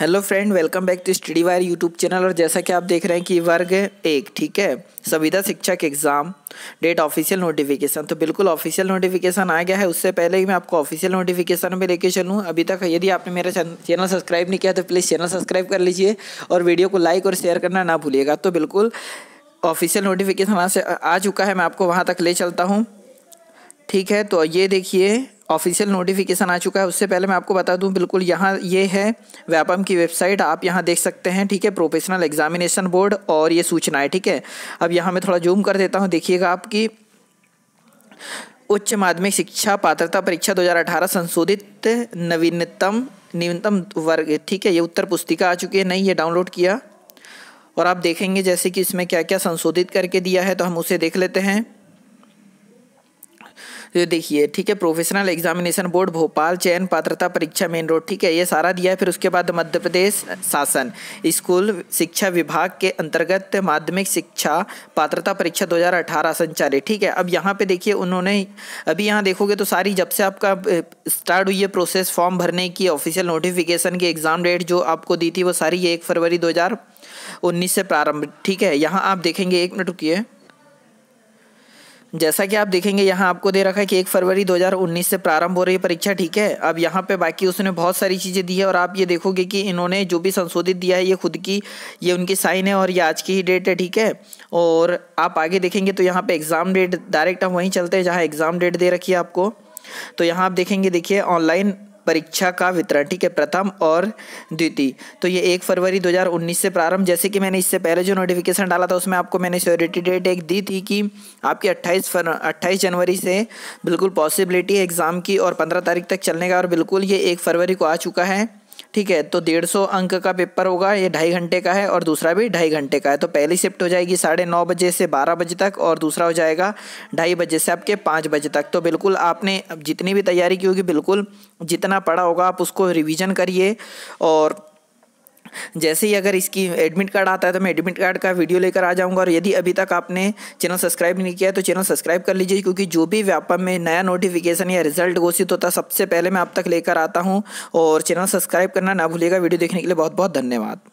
hello friend welcome back to study wire YouTube channel और जैसा कि आप देख रहे हैं कि वर्ग एक ठीक है संविदा शिक्षक एग्ज़ाम डेट ऑफिशियल नोटिफिकेशन तो बिल्कुल ऑफिशियल नोटिफिकेशन आ गया है उससे पहले ही मैं आपको ऑफिशियल नोटिफिकेशन में लेके चलूँ अभी तक यदि आपने मेरा चैनल सब्सक्राइब नहीं किया तो प्लीज़ चैनल सब्सक्राइब कर लीजिए और वीडियो को लाइक और शेयर करना ना भूलिएगा तो बिल्कुल ऑफिशियल नोटिफिकेशन से आ चुका है मैं आपको वहाँ तक ले चलता हूँ ठीक है तो ये देखिए ऑफिशियल नोटिफिकेशन आ चुका है उससे पहले मैं आपको बता दूं बिल्कुल यहाँ ये है व्यापम की वेबसाइट आप यहाँ देख सकते हैं ठीक है प्रोफेशनल एग्जामिनेशन बोर्ड और ये सूचना है ठीक है अब यहाँ मैं थोड़ा जूम कर देता हूँ देखिएगा आपकी उच्च माध्यमिक शिक्षा पात्रता परीक्षा 2018 संशोधित नवीनतम न्यूनतम वर्ग ठीक है ये उत्तर पुस्तिका आ चुकी है नहीं ये डाउनलोड किया और आप देखेंगे जैसे कि इसमें क्या क्या संशोधित करके दिया है तो हम उसे देख लेते हैं तो देखिए ठीक है प्रोफेशनल एग्जामिनेशन बोर्ड भोपाल चयन पात्रता परीक्षा मेन रोड ठीक है ये सारा दिया है फिर उसके बाद मध्य प्रदेश शासन स्कूल शिक्षा विभाग के अंतर्गत माध्यमिक शिक्षा पात्रता परीक्षा 2018 संचालित ठीक है अब यहाँ पे देखिए उन्होंने अभी यहाँ देखोगे तो सारी जब से आपका स्टार्ट हुई है प्रोसेस फॉर्म भरने की ऑफिशियल नोटिफिकेशन की एग्ज़ाम डेट जो आपको दी थी वो सारी ये एक फरवरी दो उन्नीस से प्रारंभ ठीक है यहाँ आप देखेंगे एक मिनट रुकिए जैसा कि आप देखेंगे यहाँ आपको दे रखा है कि एक फरवरी 2019 से प्रारंभ हो रही परीक्षा ठीक है अब यहाँ पे बाकी उसने बहुत सारी चीज़ें दी है और आप ये देखोगे कि इन्होंने जो भी संशोधित दिया है ये खुद की ये उनकी साइन है और ये आज की ही डेट है ठीक है और आप आगे देखेंगे तो यहाँ पर एग्ज़ाम डेट डायरेक्ट हम वहीं चलते हैं जहाँ एग्ज़ाम डेट दे रखी है आपको तो यहाँ आप देखेंगे देखिए ऑनलाइन परीक्षा का वितरण ठीक है प्रथम और द्वितीय तो ये एक फरवरी 2019 से प्रारंभ जैसे कि मैंने इससे पहले जो नोटिफिकेशन डाला था उसमें आपको मैंने श्योरिटी डेट एक दी थी कि आपकी 28 फर 28 जनवरी से बिल्कुल पॉसिबिलिटी है एग्ज़ाम की और 15 तारीख तक चलने का और बिल्कुल ये एक फरवरी को आ चुका है ठीक है तो डेढ़ सौ अंक का पेपर होगा ये ढाई घंटे का है और दूसरा भी ढाई घंटे का है तो पहली शिफ्ट हो जाएगी साढ़े नौ बजे से बारह बजे तक और दूसरा हो जाएगा ढाई बजे से आपके पाँच बजे तक तो बिल्कुल आपने जितनी भी तैयारी की होगी बिल्कुल जितना पढ़ा होगा आप उसको रिविज़न करिए और जैसे ही अगर इसकी एडमिट कार्ड आता है तो मैं एडमिट कार्ड का वीडियो लेकर आ जाऊँगा और यदि अभी तक आपने चैनल सब्सक्राइब नहीं किया है तो चैनल सब्सक्राइब कर लीजिए क्योंकि जो भी व्यापम में नया नोटिफिकेशन या रिजल्ट घोषित होता है सबसे पहले मैं आप तक लेकर आता हूँ और चैनल सब्सक्राइब करना ना भूलिएगा वीडियो देखने के लिए बहुत बहुत धन्यवाद